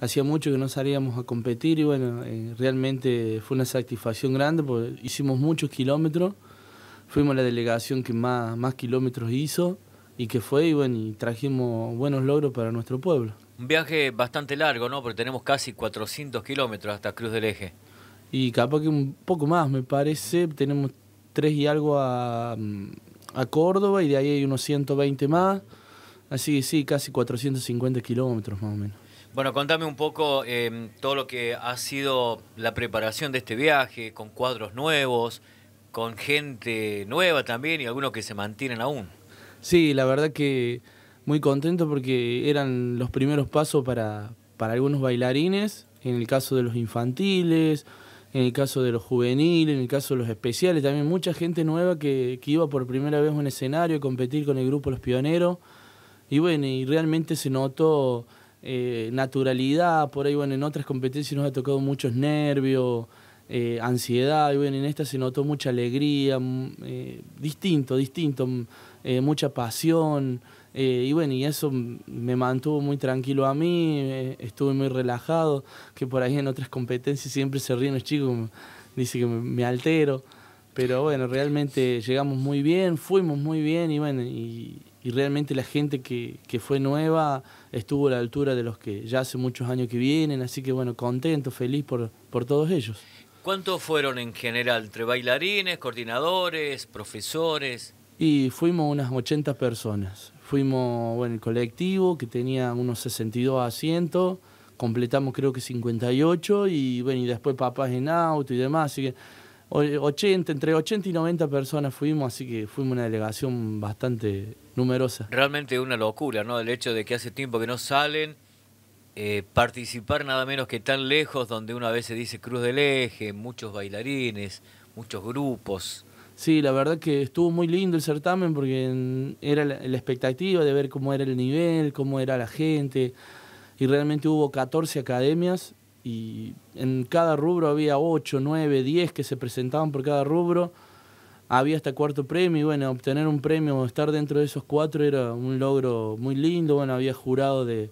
hacía mucho que no salíamos a competir y bueno, eh, realmente fue una satisfacción grande porque hicimos muchos kilómetros, fuimos la delegación que más, más kilómetros hizo y que fue y bueno, y trajimos buenos logros para nuestro pueblo. Un viaje bastante largo, ¿no? Porque tenemos casi 400 kilómetros hasta Cruz del Eje. Y capaz que un poco más, me parece, tenemos tres y algo a, a Córdoba y de ahí hay unos 120 más, así que sí, casi 450 kilómetros más o menos. Bueno, contame un poco em, todo lo que ha sido la preparación de este viaje, con cuadros nuevos, con gente nueva también y algunos que se mantienen aún. Sí, la verdad que muy contento porque eran los primeros pasos para, para algunos bailarines, en el caso de los infantiles, en el caso de los juveniles, en el caso de los especiales, también mucha gente nueva que, que iba por primera vez a un escenario a competir con el grupo Los Pioneros. Y bueno, y realmente se notó eh, naturalidad, por ahí, bueno, en otras competencias nos ha tocado muchos nervios, eh, ansiedad, y bueno, en esta se notó mucha alegría, mm, eh, distinto, distinto, mm, mucha pasión, y bueno, y eso me mantuvo muy tranquilo a mí, estuve muy relajado, que por ahí en otras competencias siempre se ríen los chicos, dice que me, me altero pero bueno, realmente llegamos muy bien, fuimos muy bien y bueno, y, y realmente la gente que, fue nueva estuvo a la altura de los que ya hace muchos años que vienen, así que bueno, contento, feliz por, por todos ellos. ¿Cuántos fueron en general? ¿Entre bailarines, coordinadores, profesores? Y fuimos unas 80 personas. Fuimos, bueno, el colectivo que tenía unos 62 asientos, completamos creo que 58 y bueno, y después papás en auto y demás, así que 80, entre 80 y 90 personas fuimos, así que fuimos una delegación bastante numerosa. Realmente una locura, ¿no? El hecho de que hace tiempo que no salen, eh, participar nada menos que tan lejos, donde una vez se dice Cruz del Eje, muchos bailarines, muchos grupos. Sí, la verdad que estuvo muy lindo el certamen porque era la expectativa de ver cómo era el nivel, cómo era la gente, y realmente hubo 14 academias y en cada rubro había 8, 9, 10 que se presentaban por cada rubro. Había hasta cuarto premio y bueno, obtener un premio o estar dentro de esos cuatro era un logro muy lindo. Bueno, había jurado de,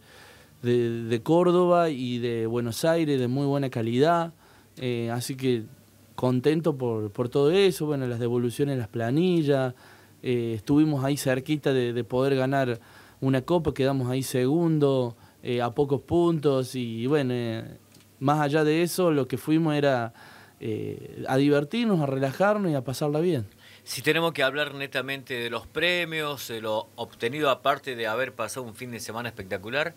Córdoba y de Buenos Aires de muy buena calidad. Eh, así que contento por, por, todo eso. Bueno, las devoluciones, las planillas. Eh, estuvimos ahí cerquita de, poder ganar una copa, quedamos ahí segundo. Eh, a pocos puntos y bueno, eh, más allá de eso, lo que fuimos era eh, a divertirnos, a relajarnos y a pasarla bien. Si tenemos que hablar netamente de los premios, de lo obtenido aparte de haber pasado un fin de semana espectacular.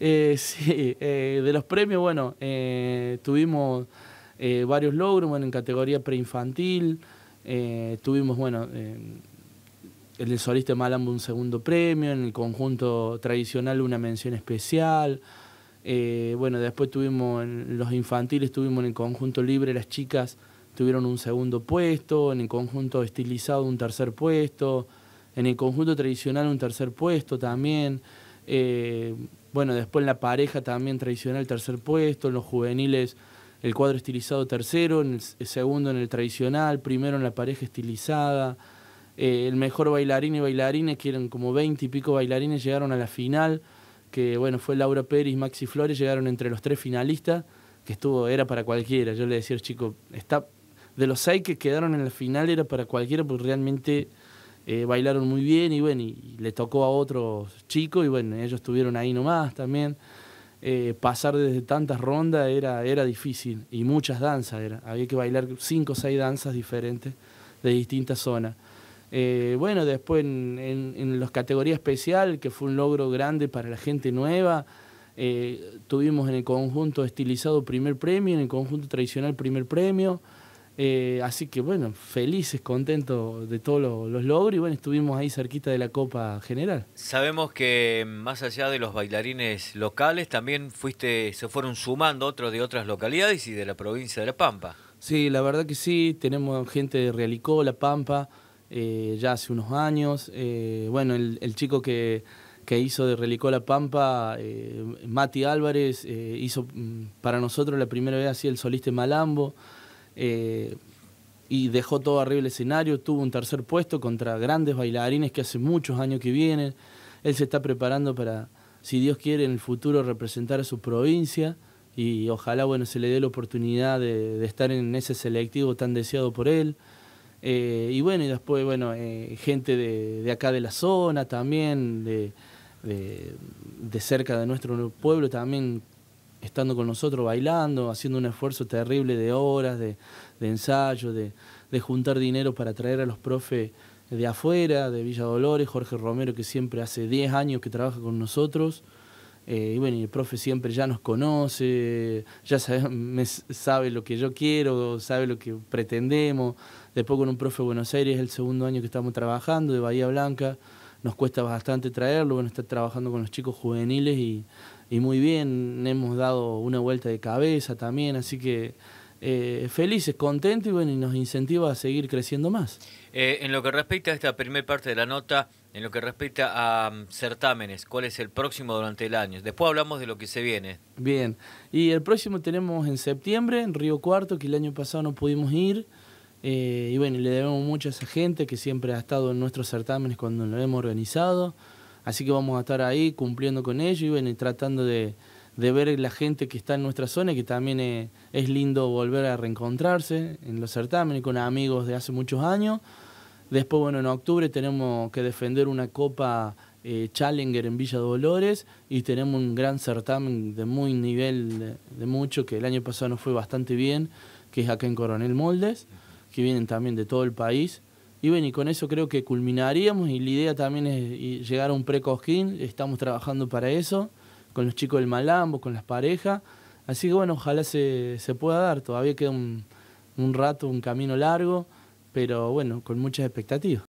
Eh, sí, eh, de los premios, bueno, tuvimos varios logros, bueno, en categoría preinfantil, tuvimos, bueno, el solista Malambo un segundo premio, en el conjunto tradicional una mención especial. Eh, bueno, después tuvimos en los infantiles, tuvimos en el conjunto libre, las chicas tuvieron un segundo puesto, en el conjunto estilizado un tercer puesto, en el conjunto tradicional un tercer puesto también. Eh, bueno, después en la pareja también tradicional tercer puesto, en los juveniles el cuadro estilizado tercero, en el segundo en el tradicional, primero en la pareja estilizada. Eh, el mejor bailarín y bailarines, que eran como 20 y pico bailarines, llegaron a la final que bueno, fue Laura Pérez, Maxi Flores, llegaron entre los tres finalistas, que estuvo, era para cualquiera. Yo le decía al chico, está, de los seis que quedaron en la final era para cualquiera, porque realmente eh, bailaron muy bien y bueno, y, le tocó a otros chicos y bueno, ellos estuvieron ahí nomás también. Eh, pasar desde tantas rondas era, era difícil y muchas danzas, era. había que bailar cinco o seis danzas diferentes de distintas zonas. Eh, bueno, después en, en, las categorías especial, que fue un logro grande para la gente nueva, eh, tuvimos en el conjunto estilizado primer premio, en el conjunto tradicional primer premio. Eh, así que bueno, felices, contentos de todos los logros y bueno, estuvimos ahí cerquita de la Copa General. Sabemos que mm, más allá de los bailarines locales, también fuiste, se fueron sumando otros de otras localidades y de la provincia de La Pampa. Sí, la verdad que sí, tenemos gente de Realicó, La Pampa, eh, ya hace unos años. Eh, bueno, el, chico que, hizo de Relicó la Pampa, eh, Mati Álvarez, hizo mm, para nosotros la primera vez así el soliste Malambo. y dejó todo arriba el escenario, tuvo un tercer puesto contra grandes bailarines que hace muchos años que vienen. Él se está preparando para, si Dios quiere, en el futuro representar a su provincia y ojalá bueno, se le dé la oportunidad de estar en ese selectivo tan deseado por él. Eh, y bueno, y después, bueno, eh, gente de, acá de la zona también, de, de, cerca de nuestro pueblo también estando con nosotros bailando, haciendo un esfuerzo terrible de horas, de, ensayo, de, juntar dinero para traer a los profes de afuera, de Villa Dolores, Jorge Romero que siempre hace 10 años que trabaja con nosotros. Eh, y bueno, y el profe siempre ya nos conoce, ya sabe lo que yo quiero, sabe lo que pretendemos. Después con un profe de Buenos Aires, el segundo año que estamos trabajando, de Bahía Blanca, nos cuesta bastante traerlo, bueno, estar trabajando con los chicos juveniles y, muy bien, hemos dado una vuelta de cabeza también, así que eh, felices, contentos y, bueno, y nos incentiva a seguir creciendo más. Eh, en lo que respecta a esta primera parte de la nota, en lo que respecta a mm, certámenes, ¿cuál es el próximo durante el año? Después hablamos de lo que se viene. Bien, y el próximo tenemos en septiembre en Río Cuarto, que el año pasado no pudimos ir. Eh, y bueno, le debemos mucho a esa gente que siempre ha estado en nuestros certámenes cuando lo hemos organizado. Así que vamos a estar ahí cumpliendo con ello y bueno, tratando de, ver la gente que está en nuestra zona y que también es, lindo volver a reencontrarse en los certámenes con amigos de hace muchos años. Después, bueno, en octubre tenemos que defender una copa eh, Challenger en Villa Dolores y tenemos un gran certamen de muy nivel, de, de mucho, que el año pasado nos fue bastante bien, que es acá en Coronel Moldes que vienen también de todo el país. Y bueno, y con eso creo que culminaríamos y la idea también es llegar a un pre estamos trabajando para eso, con los chicos del Malambo, con las parejas. Así que bueno, ojalá se, se pueda dar, todavía queda un rato, un camino largo, pero bueno, con muchas expectativas.